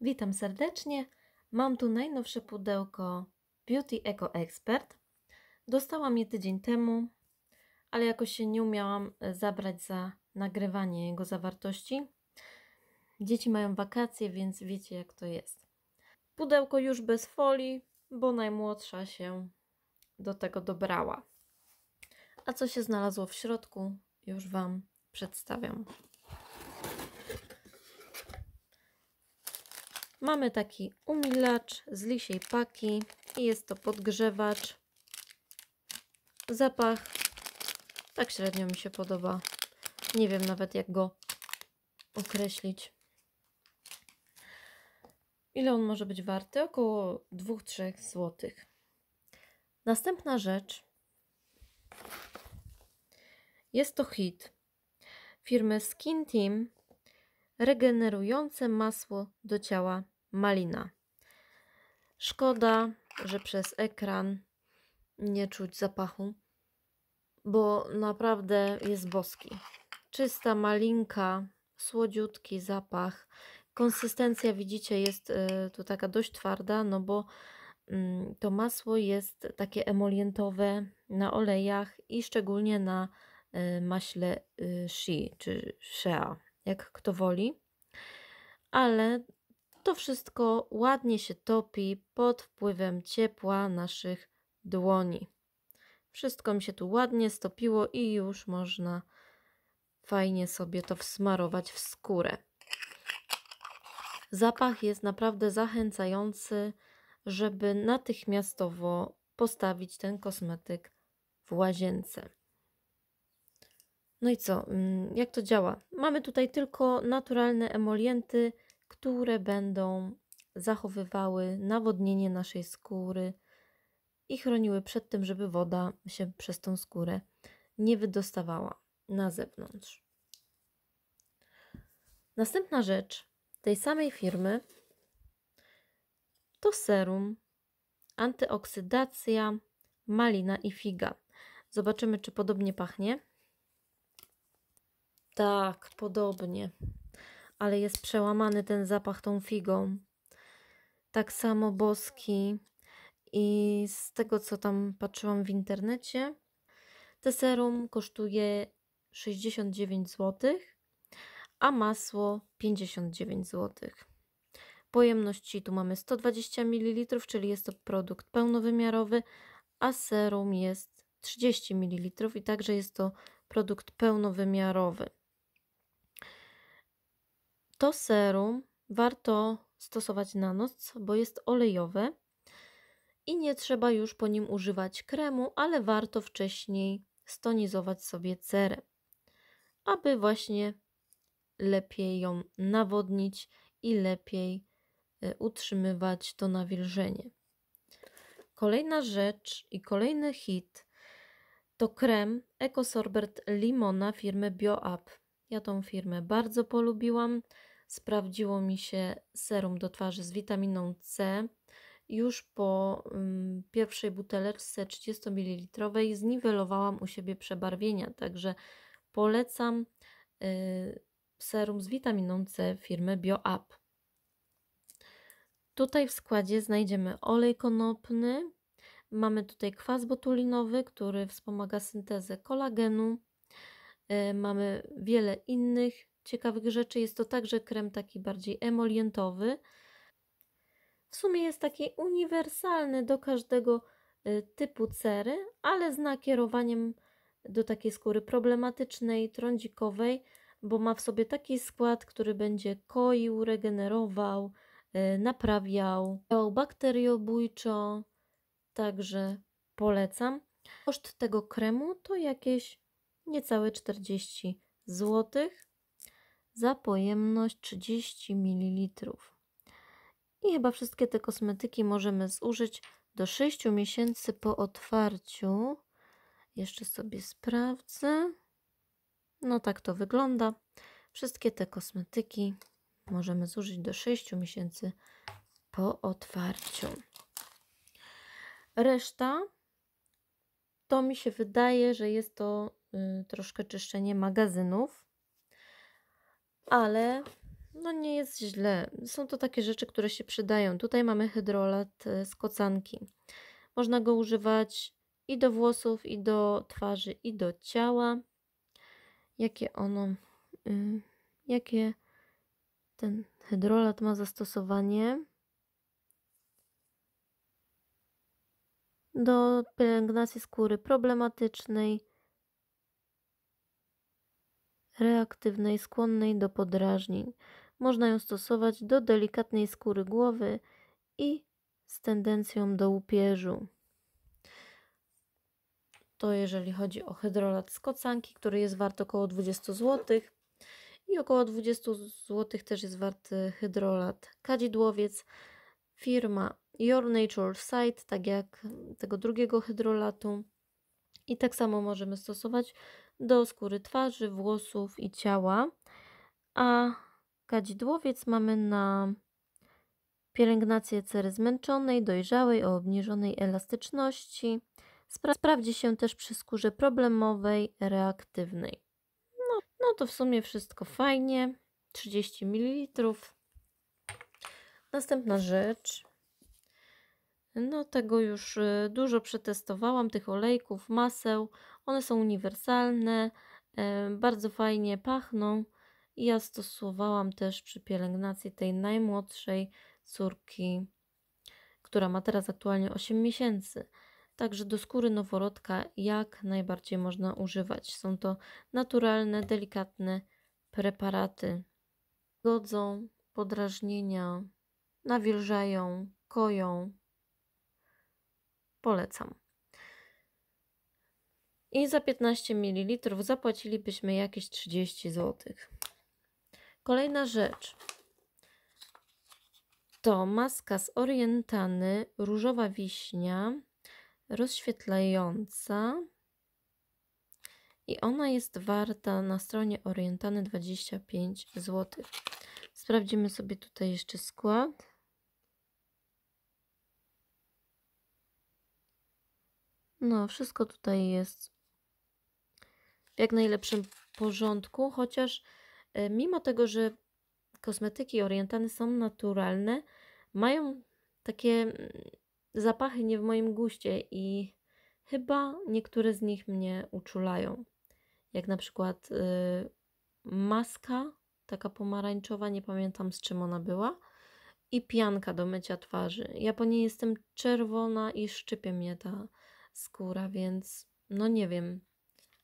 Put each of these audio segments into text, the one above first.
Witam serdecznie. Mam tu najnowsze pudełko Beauty Eco Expert. Dostałam je tydzień temu, ale jakoś się nie umiałam e, zabrać za nagrywanie jego zawartości. Dzieci mają wakacje, więc wiecie jak to jest. Pudełko już bez folii, bo najmłodsza się do tego dobrała. A co się znalazło w środku, już Wam przedstawiam. Mamy taki umilacz z lisiej paki i jest to podgrzewacz. Zapach tak średnio mi się podoba. Nie wiem nawet jak go określić. Ile on może być warty? Około 2-3 zł. Następna rzecz. Jest to hit firmy Skin Team regenerujące masło do ciała malina. Szkoda, że przez ekran nie czuć zapachu, bo naprawdę jest boski. Czysta malinka, słodziutki zapach. Konsystencja widzicie jest y, tu taka dość twarda, no bo mm, to masło jest takie emolientowe na olejach i szczególnie na y, maśle y, shi czy shea jak kto woli, ale to wszystko ładnie się topi pod wpływem ciepła naszych dłoni. Wszystko mi się tu ładnie stopiło i już można fajnie sobie to wsmarować w skórę. Zapach jest naprawdę zachęcający, żeby natychmiastowo postawić ten kosmetyk w łazience. No i co? Mm, jak to działa? Mamy tutaj tylko naturalne emolienty, które będą zachowywały nawodnienie naszej skóry i chroniły przed tym, żeby woda się przez tą skórę nie wydostawała na zewnątrz. Następna rzecz tej samej firmy to serum, antyoksydacja, malina i figa. Zobaczymy, czy podobnie pachnie. Tak, podobnie. Ale jest przełamany ten zapach tą figą. Tak samo boski. I z tego, co tam patrzyłam w internecie, te serum kosztuje 69 zł, a masło 59 zł. Pojemności tu mamy 120 ml, czyli jest to produkt pełnowymiarowy, a serum jest 30 ml i także jest to produkt pełnowymiarowy. To serum warto stosować na noc, bo jest olejowe i nie trzeba już po nim używać kremu, ale warto wcześniej stonizować sobie cerę, aby właśnie lepiej ją nawodnić i lepiej e, utrzymywać to nawilżenie. Kolejna rzecz i kolejny hit to krem Ecosorbert Limona firmy BioUp. Ja tą firmę bardzo polubiłam sprawdziło mi się serum do twarzy z witaminą C już po um, pierwszej buteleczce 30 ml zniwelowałam u siebie przebarwienia, także polecam y, serum z witaminą C firmy BioUp. Tutaj w składzie znajdziemy olej konopny, mamy tutaj kwas botulinowy, który wspomaga syntezę kolagenu, y, mamy wiele innych ciekawych rzeczy jest to także krem taki bardziej emolientowy. W sumie jest taki uniwersalny do każdego y, typu cery, ale z nakierowaniem do takiej skóry problematycznej, trądzikowej, bo ma w sobie taki skład, który będzie koił, regenerował, y, naprawiał, działał bakteriobójczo, także polecam. Koszt tego kremu to jakieś niecałe 40 złotych za pojemność 30 ml. I chyba wszystkie te kosmetyki możemy zużyć do 6 miesięcy po otwarciu. Jeszcze sobie sprawdzę. No tak to wygląda. Wszystkie te kosmetyki możemy zużyć do 6 miesięcy po otwarciu. Reszta to mi się wydaje, że jest to y, troszkę czyszczenie magazynów ale no nie jest źle. Są to takie rzeczy, które się przydają. Tutaj mamy hydrolat e, z kocanki. Można go używać i do włosów, i do twarzy, i do ciała. Jakie ono, y, jakie ten hydrolat ma zastosowanie? Do pielęgnacji skóry problematycznej, reaktywnej, skłonnej do podrażnień. Można ją stosować do delikatnej skóry głowy i z tendencją do łupieżu. To jeżeli chodzi o hydrolat z kocanki, który jest wart około 20 zł. I około 20 zł też jest wart hydrolat kadzidłowiec. Firma Your Nature Site, tak jak tego drugiego hydrolatu. I tak samo możemy stosować do skóry twarzy, włosów i ciała, a kadzidłowiec mamy na pielęgnację cery zmęczonej, dojrzałej, o obniżonej elastyczności. Spra sprawdzi się też przy skórze problemowej, reaktywnej. No, no to w sumie wszystko fajnie. 30 ml. Następna rzecz. No tego już y, dużo przetestowałam, tych olejków, maseł. One są uniwersalne, e, bardzo fajnie pachną ja stosowałam też przy pielęgnacji tej najmłodszej córki, która ma teraz aktualnie 8 miesięcy. Także do skóry noworodka jak najbardziej można używać. Są to naturalne, delikatne preparaty. Godzą podrażnienia, nawilżają, koją. Polecam i za 15 ml zapłacilibyśmy jakieś 30 zł. Kolejna rzecz to maska z Orientany różowa wiśnia rozświetlająca i ona jest warta na stronie Orientany 25 zł. Sprawdzimy sobie tutaj jeszcze skład. No, wszystko tutaj jest w jak najlepszym porządku, chociaż e, mimo tego, że kosmetyki orientane są naturalne, mają takie mm, zapachy nie w moim guście i chyba niektóre z nich mnie uczulają. Jak na przykład e, maska, taka pomarańczowa, nie pamiętam z czym ona była, i pianka do mycia twarzy. Ja po niej jestem czerwona i szczypie mnie ta skóra, więc no nie wiem.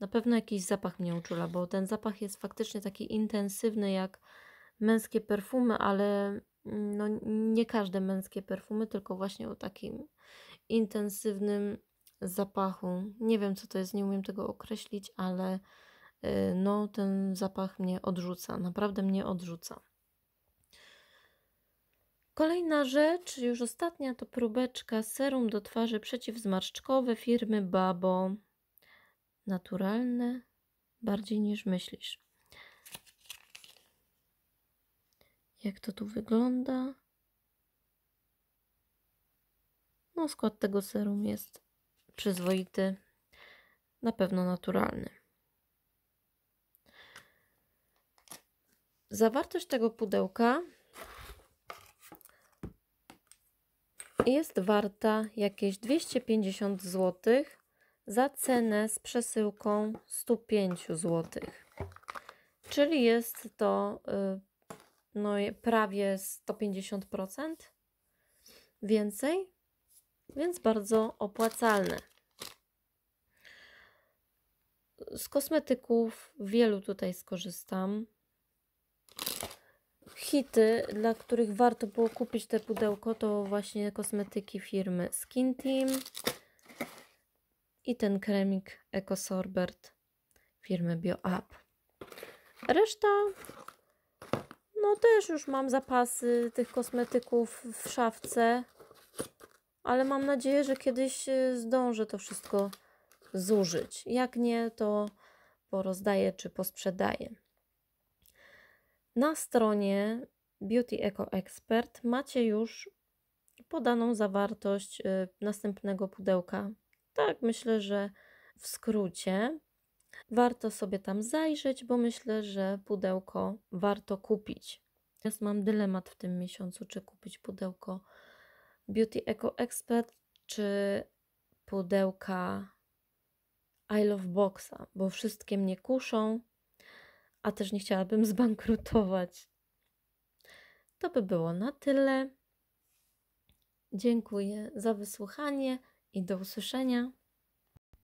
Na pewno jakiś zapach mnie uczula, bo ten zapach jest faktycznie taki intensywny jak męskie perfumy, ale mm, no, nie każde męskie perfumy, tylko właśnie o takim intensywnym zapachu. Nie wiem, co to jest, nie umiem tego określić, ale y, no, ten zapach mnie odrzuca, naprawdę mnie odrzuca. Kolejna rzecz, już ostatnia, to próbeczka serum do twarzy przeciwzmarszczkowe firmy Babo naturalne bardziej niż myślisz. Jak to tu wygląda? No, skład tego serum jest przyzwoity, na pewno naturalny. Zawartość tego pudełka jest warta jakieś 250 złotych za cenę z przesyłką 105 zł. Czyli jest to y, no, prawie 150% więcej, więc bardzo opłacalne. Z kosmetyków wielu tutaj skorzystam. Hity, dla których warto było kupić te pudełko, to właśnie kosmetyki firmy Skin Team i ten kremik EcoSorbert firmy BioUp. Reszta no też już mam zapasy tych kosmetyków w szafce, ale mam nadzieję, że kiedyś y, zdążę to wszystko zużyć. Jak nie, to porozdaję czy posprzedaję. Na stronie Beauty Eco Expert macie już podaną zawartość y, następnego pudełka tak, myślę, że w skrócie warto sobie tam zajrzeć, bo myślę, że pudełko warto kupić. Teraz mam dylemat w tym miesiącu, czy kupić pudełko Beauty Eco Expert, czy pudełka I Love Boxa, bo wszystkie mnie kuszą, a też nie chciałabym zbankrutować. To by było na tyle. Dziękuję za wysłuchanie i do usłyszenia.